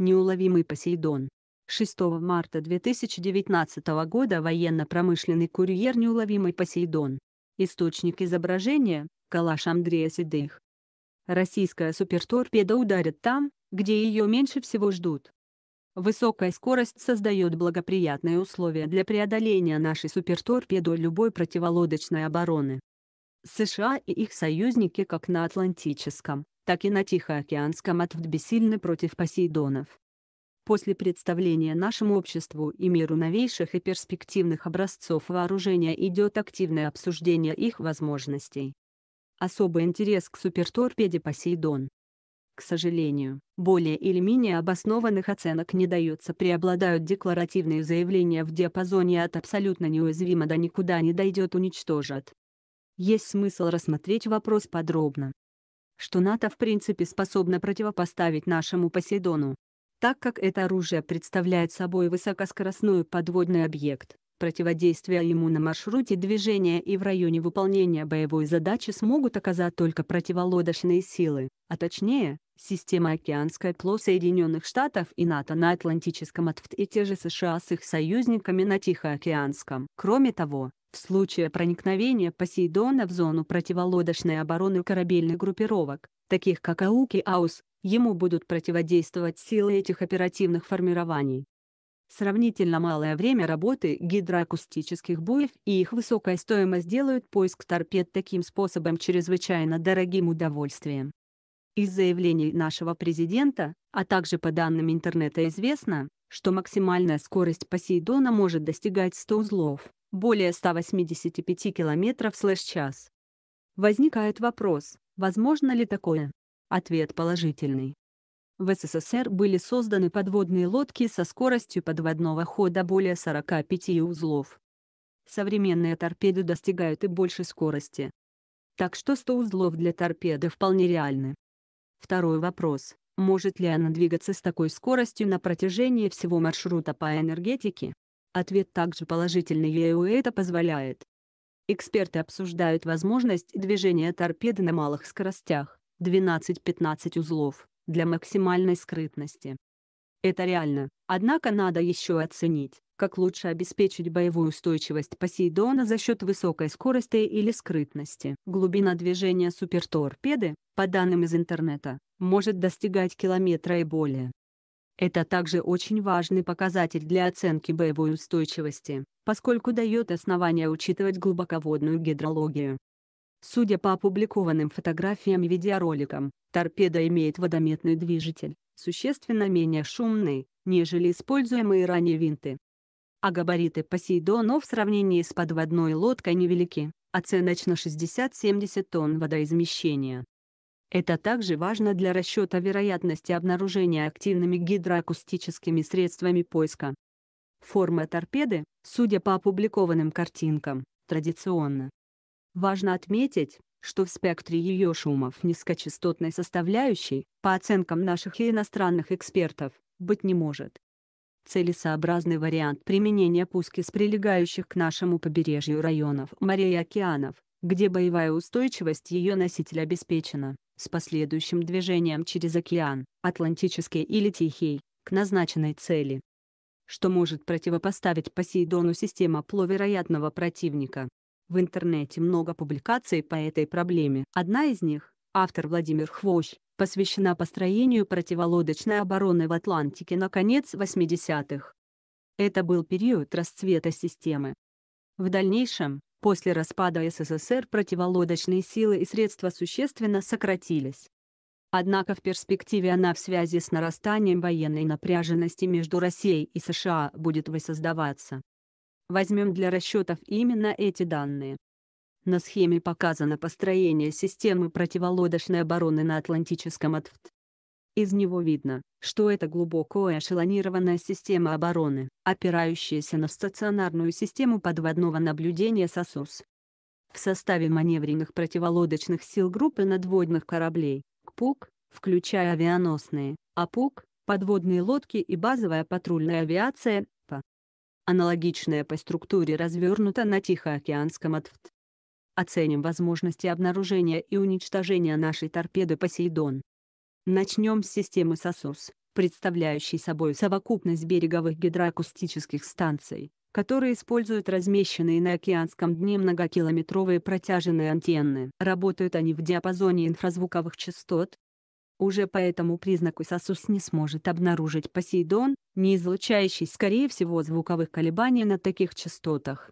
Неуловимый Посейдон. 6 марта 2019 года военно-промышленный курьер «Неуловимый Посейдон». Источник изображения – калаш Андрея Седых. Российская суперторпеда ударит там, где ее меньше всего ждут. Высокая скорость создает благоприятные условия для преодоления нашей суперторпедой любой противолодочной обороны. США и их союзники как на Атлантическом, так и на Тихоокеанском ответ бессильны против Посейдонов. После представления нашему обществу и миру новейших и перспективных образцов вооружения идет активное обсуждение их возможностей. Особый интерес к суперторпеде «Посейдон» К сожалению, более или менее обоснованных оценок не дается преобладают декларативные заявления в диапазоне от абсолютно неуязвимо до никуда не дойдет уничтожат есть смысл рассмотреть вопрос подробно. Что НАТО в принципе способно противопоставить нашему Посейдону? Так как это оружие представляет собой высокоскоростной подводный объект, противодействие ему на маршруте движения и в районе выполнения боевой задачи смогут оказать только противолодочные силы, а точнее, система океанская ПЛО Соединенных Штатов и НАТО на Атлантическом АТФТ и те же США с их союзниками на Тихоокеанском. Кроме того, в случае проникновения Посейдона в зону противолодочной обороны корабельных группировок, таких как Ауки АУС, ему будут противодействовать силы этих оперативных формирований. Сравнительно малое время работы гидроакустических буев и их высокая стоимость делают поиск торпед таким способом чрезвычайно дорогим удовольствием. Из заявлений нашего президента, а также по данным интернета известно, что максимальная скорость Посейдона может достигать 100 узлов, более 185 км слэш час. Возникает вопрос, возможно ли такое? Ответ положительный. В СССР были созданы подводные лодки со скоростью подводного хода более 45 узлов. Современные торпеды достигают и большей скорости. Так что 100 узлов для торпеды вполне реальны. Второй вопрос. Может ли она двигаться с такой скоростью на протяжении всего маршрута по энергетике? Ответ также положительный, у это позволяет. Эксперты обсуждают возможность движения торпеды на малых скоростях, 12-15 узлов, для максимальной скрытности. Это реально, однако надо еще оценить, как лучше обеспечить боевую устойчивость Посейдона за счет высокой скорости или скрытности. Глубина движения суперторпеды, по данным из интернета, может достигать километра и более. Это также очень важный показатель для оценки боевой устойчивости, поскольку дает основания учитывать глубоководную гидрологию. Судя по опубликованным фотографиям и видеороликам, торпеда имеет водометный движитель, существенно менее шумный, нежели используемые ранее винты. А габариты Посейдона в сравнении с подводной лодкой невелики, оценочно 60-70 тонн водоизмещения. Это также важно для расчета вероятности обнаружения активными гидроакустическими средствами поиска. Форма торпеды, судя по опубликованным картинкам, традиционна. Важно отметить, что в спектре ее шумов низкочастотной составляющей, по оценкам наших и иностранных экспертов, быть не может. Целесообразный вариант применения пуски с прилегающих к нашему побережью районов морей и океанов, где боевая устойчивость ее носителя обеспечена с последующим движением через океан, Атлантический или Тихий, к назначенной цели. Что может противопоставить Посейдону система пловероятного противника? В интернете много публикаций по этой проблеме. Одна из них, автор Владимир Хвощ, посвящена построению противолодочной обороны в Атлантике на конец 80-х. Это был период расцвета системы. В дальнейшем, После распада СССР противолодочные силы и средства существенно сократились. Однако в перспективе она в связи с нарастанием военной напряженности между Россией и США будет воссоздаваться. Возьмем для расчетов именно эти данные. На схеме показано построение системы противолодочной обороны на Атлантическом АТФТ. Из него видно, что это глубокая эшелонированная система обороны, опирающаяся на стационарную систему подводного наблюдения СОСУС. В составе маневренных противолодочных сил группы надводных кораблей, КПУК, включая авианосные, АПУК, подводные лодки и базовая патрульная авиация, ПА. Аналогичная по структуре развернута на Тихоокеанском АТФТ. Оценим возможности обнаружения и уничтожения нашей торпеды «Посейдон». Начнем с системы Сосус, представляющей собой совокупность береговых гидроакустических станций, которые используют размещенные на океанском дне многокилометровые протяженные антенны. Работают они в диапазоне инфразвуковых частот. Уже по этому признаку СОСУС не сможет обнаружить Посейдон, не излучающий скорее всего звуковых колебаний на таких частотах.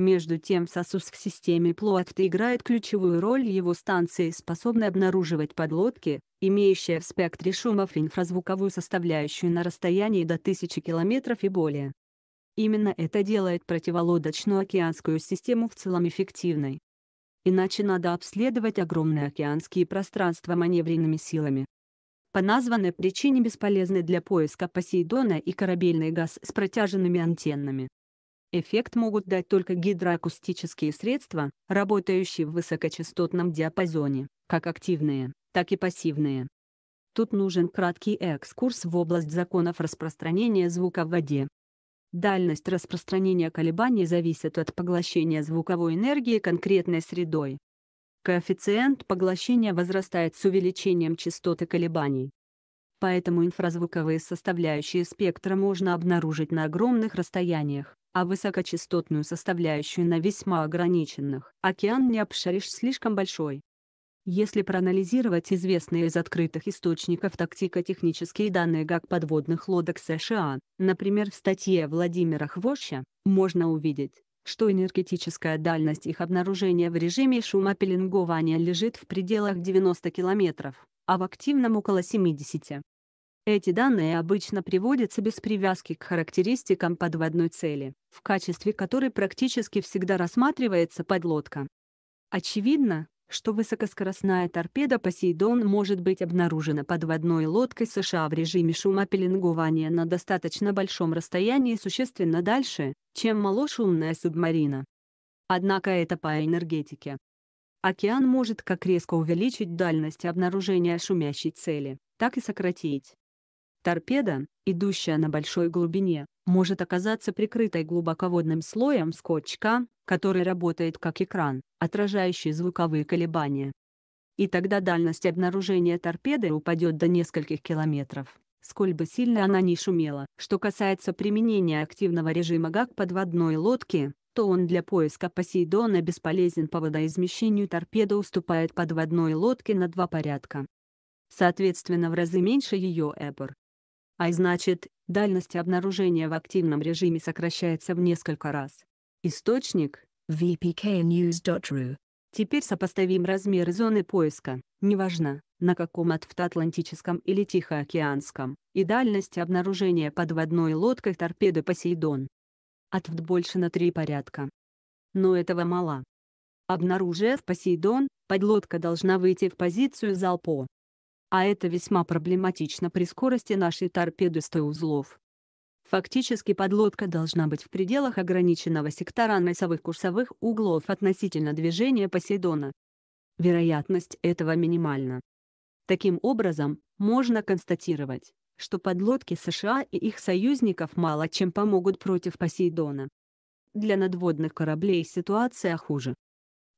Между тем сосуд в системе Плуатта играет ключевую роль его станции способны обнаруживать подлодки, имеющие в спектре шумов инфразвуковую составляющую на расстоянии до 1000 км и более. Именно это делает противолодочную океанскую систему в целом эффективной. Иначе надо обследовать огромные океанские пространства маневренными силами. По названной причине бесполезны для поиска Посейдона и корабельный газ с протяженными антеннами. Эффект могут дать только гидроакустические средства, работающие в высокочастотном диапазоне, как активные, так и пассивные. Тут нужен краткий экскурс в область законов распространения звука в воде. Дальность распространения колебаний зависит от поглощения звуковой энергии конкретной средой. Коэффициент поглощения возрастает с увеличением частоты колебаний. Поэтому инфразвуковые составляющие спектра можно обнаружить на огромных расстояниях а высокочастотную составляющую на весьма ограниченных. Океан не обшаришь слишком большой. Если проанализировать известные из открытых источников тактико-технические данные ГАК подводных лодок США, например в статье Владимира Хвоща, можно увидеть, что энергетическая дальность их обнаружения в режиме шумопеленгования лежит в пределах 90 км, а в активном около 70. Эти данные обычно приводятся без привязки к характеристикам подводной цели, в качестве которой практически всегда рассматривается подлодка. Очевидно, что высокоскоростная торпеда «Посейдон» может быть обнаружена подводной лодкой США в режиме шумопеленгования на достаточно большом расстоянии существенно дальше, чем малошумная субмарина. Однако это по энергетике. Океан может как резко увеличить дальность обнаружения шумящей цели, так и сократить. Торпеда, идущая на большой глубине, может оказаться прикрытой глубоководным слоем скотчка, который работает как экран, отражающий звуковые колебания. И тогда дальность обнаружения торпеды упадет до нескольких километров, сколь бы сильно она ни шумела. Что касается применения активного режима ГАК подводной лодки, то он для поиска Посейдона бесполезен по водоизмещению торпеда уступает подводной лодке на два порядка. Соответственно в разы меньше ее эпор, а значит, дальность обнаружения в активном режиме сокращается в несколько раз. Источник – vpknews.ru. Теперь сопоставим размеры зоны поиска, неважно, на каком автоатлантическом или тихоокеанском, и дальность обнаружения подводной лодкой торпеды «Посейдон». Отвт больше на три порядка. Но этого мало. Обнаружив «Посейдон», подлодка должна выйти в позицию залпо а это весьма проблематично при скорости нашей торпеды 100 узлов. Фактически подлодка должна быть в пределах ограниченного сектора носовых курсовых углов относительно движения Посейдона. Вероятность этого минимальна. Таким образом, можно констатировать, что подлодки США и их союзников мало чем помогут против Посейдона. Для надводных кораблей ситуация хуже.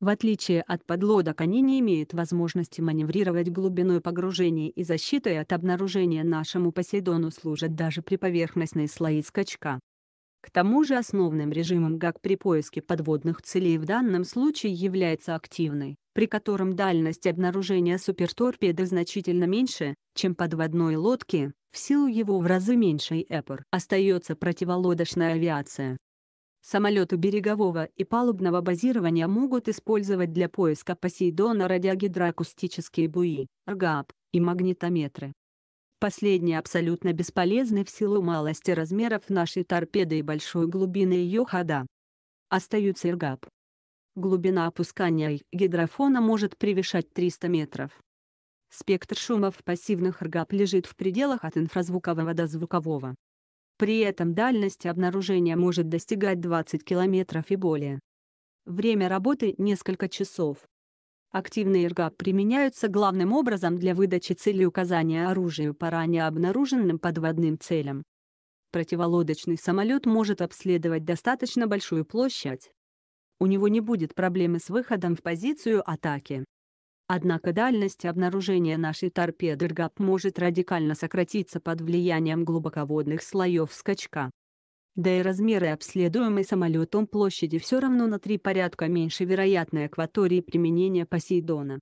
В отличие от подлодок, они не имеют возможности маневрировать глубиной погружения и защитой от обнаружения нашему Посейдону служат даже при поверхностной слои скачка. К тому же основным режимом ГАК при поиске подводных целей в данном случае является активный, при котором дальность обнаружения суперторпеды значительно меньше, чем подводной лодки, в силу его в разы меньшей эпор остается противолодочная авиация. Самолеты берегового и палубного базирования могут использовать для поиска Посейдона радиогидроакустические буи, РГАП и магнитометры. Последние абсолютно бесполезны в силу малости размеров нашей торпеды и большой глубины ее хода. Остаются РГАП. Глубина опускания гидрофона может превышать 300 метров. Спектр шумов пассивных РГАП лежит в пределах от инфразвукового до звукового. При этом дальность обнаружения может достигать 20 километров и более. Время работы – несколько часов. Активные РГАП применяются главным образом для выдачи цели указания оружию по ранее обнаруженным подводным целям. Противолодочный самолет может обследовать достаточно большую площадь. У него не будет проблемы с выходом в позицию атаки. Однако дальность обнаружения нашей торпеды РГАП может радикально сократиться под влиянием глубоководных слоев скачка. Да и размеры обследуемой самолетом площади все равно на три порядка меньше вероятной акватории применения Посейдона.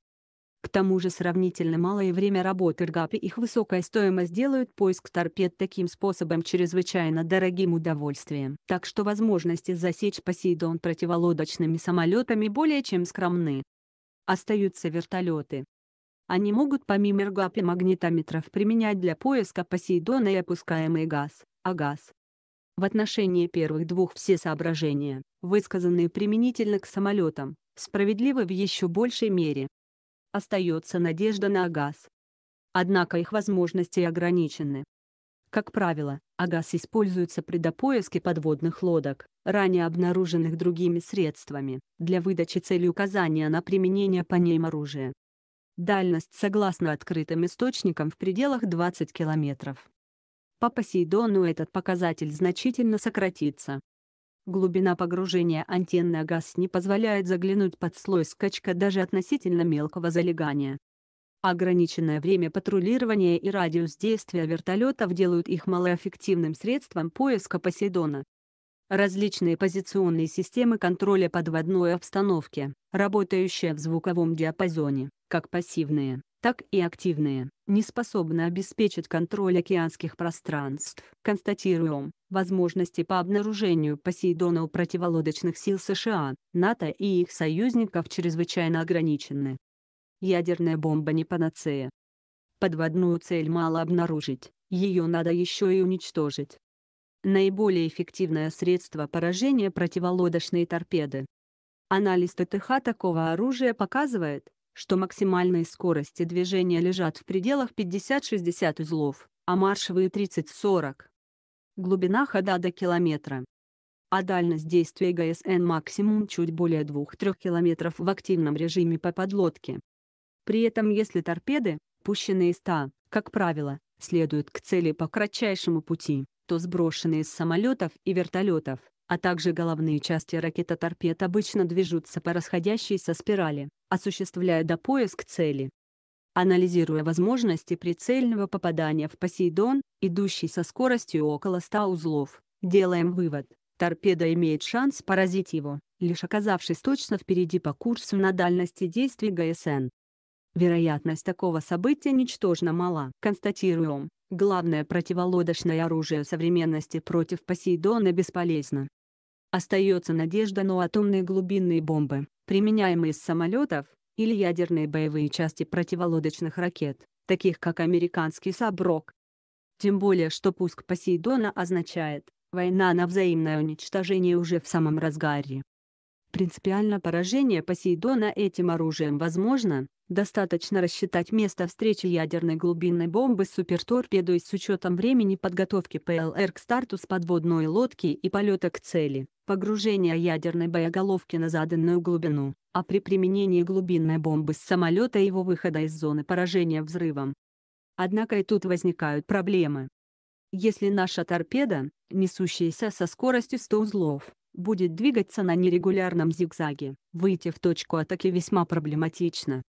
К тому же сравнительно малое время работы РГАП и их высокая стоимость делают поиск торпед таким способом чрезвычайно дорогим удовольствием. Так что возможности засечь Посейдон противолодочными самолетами более чем скромны остаются вертолеты. Они могут помимо РГАП и магнитометров применять для поиска Посейдона и опускаемый газ, а газ. В отношении первых двух все соображения, высказанные применительно к самолетам, справедливы в еще большей мере. Остается надежда на газ. Однако их возможности ограничены. Как правило, агас используется при допоиске подводных лодок, ранее обнаруженных другими средствами, для выдачи цели указания на применение по ним оружия. Дальность согласно открытым источникам в пределах 20 км. По Посейдону этот показатель значительно сократится. Глубина погружения антенны агас не позволяет заглянуть под слой скачка даже относительно мелкого залегания. Ограниченное время патрулирования и радиус действия вертолетов делают их малоэффективным средством поиска Посейдона. Различные позиционные системы контроля подводной обстановки, работающие в звуковом диапазоне, как пассивные, так и активные, не способны обеспечить контроль океанских пространств. Констатируем, возможности по обнаружению Посейдона у противолодочных сил США, НАТО и их союзников чрезвычайно ограничены. Ядерная бомба не панацея. Подводную цель мало обнаружить, ее надо еще и уничтожить. Наиболее эффективное средство поражения противолодочные торпеды. Анализ ТТХ такого оружия показывает, что максимальные скорости движения лежат в пределах 50-60 узлов, а маршевые 30-40. Глубина хода до километра. А дальность действия ГСН максимум чуть более 2-3 км в активном режиме по подлодке. При этом, если торпеды, пущенные из ТА, как правило, следуют к цели по кратчайшему пути, то сброшенные с самолетов и вертолетов, а также головные части ракета-торпед обычно движутся по расходящейся спирали, осуществляя допоиск цели. Анализируя возможности прицельного попадания в Посейдон, идущий со скоростью около 100 узлов, делаем вывод, торпеда имеет шанс поразить его, лишь оказавшись точно впереди по курсу на дальности действий ГСН. Вероятность такого события ничтожно мала. Констатируем, главное противолодочное оружие современности против Посейдона бесполезно. Остается надежда на атомные глубинные бомбы, применяемые с самолетов, или ядерные боевые части противолодочных ракет, таких как американский «Саброк». Тем более что пуск Посейдона означает, война на взаимное уничтожение уже в самом разгаре. Принципиально поражение Посейдона этим оружием возможно, достаточно рассчитать место встречи ядерной глубинной бомбы с суперторпедой с учетом времени подготовки ПЛР к старту с подводной лодки и полета к цели, погружения ядерной боеголовки на заданную глубину, а при применении глубинной бомбы с самолета его выхода из зоны поражения взрывом. Однако и тут возникают проблемы. Если наша торпеда, несущаяся со скоростью 100 узлов, будет двигаться на нерегулярном зигзаге. Выйти в точку атаки весьма проблематично.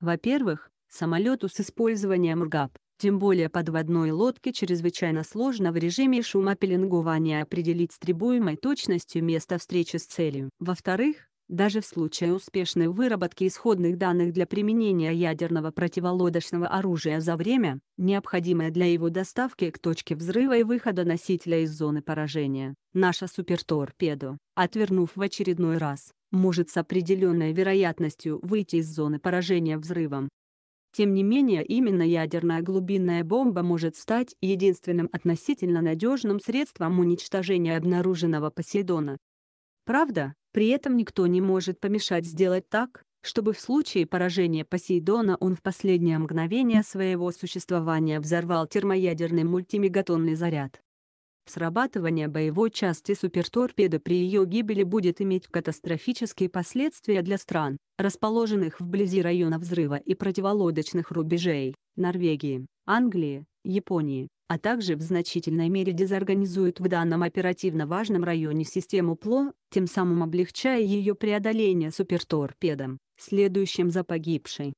Во-первых, самолету с использованием РГАП, тем более подводной лодки чрезвычайно сложно в режиме шумопеленгования определить с требуемой точностью место встречи с целью. Во-вторых, даже в случае успешной выработки исходных данных для применения ядерного противолодочного оружия за время, необходимое для его доставки к точке взрыва и выхода носителя из зоны поражения, наша суперторпеда, отвернув в очередной раз, может с определенной вероятностью выйти из зоны поражения взрывом. Тем не менее, именно ядерная глубинная бомба может стать единственным относительно надежным средством уничтожения обнаруженного Посейдона. Правда, при этом никто не может помешать сделать так, чтобы в случае поражения Посейдона он в последнее мгновение своего существования взорвал термоядерный мультимегатонный заряд. Срабатывание боевой части суперторпеды при ее гибели будет иметь катастрофические последствия для стран, расположенных вблизи района взрыва и противолодочных рубежей, Норвегии, Англии, Японии, а также в значительной мере дезорганизует в данном оперативно важном районе систему ПЛО, тем самым облегчая ее преодоление суперторпедом, следующим за погибшей.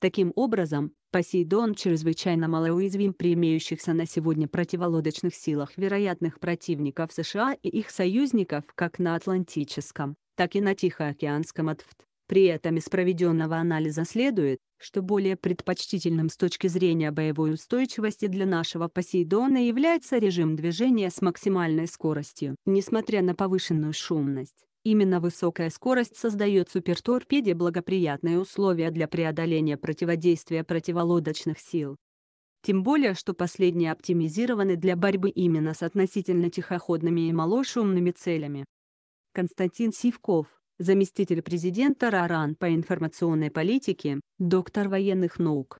Таким образом, Посейдон чрезвычайно малоуязвим при имеющихся на сегодня противолодочных силах вероятных противников США и их союзников как на Атлантическом, так и на Тихоокеанском АТФТ. При этом из проведенного анализа следует, что более предпочтительным с точки зрения боевой устойчивости для нашего Посейдона является режим движения с максимальной скоростью. Несмотря на повышенную шумность, Именно высокая скорость создает суперторпеде благоприятные условия для преодоления противодействия противолодочных сил. Тем более, что последние оптимизированы для борьбы именно с относительно тихоходными и малошумными целями. Константин Сивков, заместитель президента РАРАН по информационной политике, доктор военных наук.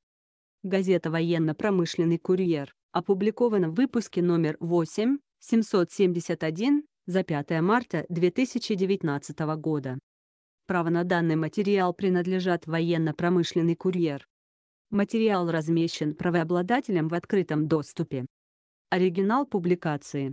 Газета «Военно-промышленный курьер» опубликована в выпуске номер 8, 771, за 5 марта 2019 года. Право на данный материал принадлежат «Военно-промышленный курьер». Материал размещен правообладателем в открытом доступе. Оригинал публикации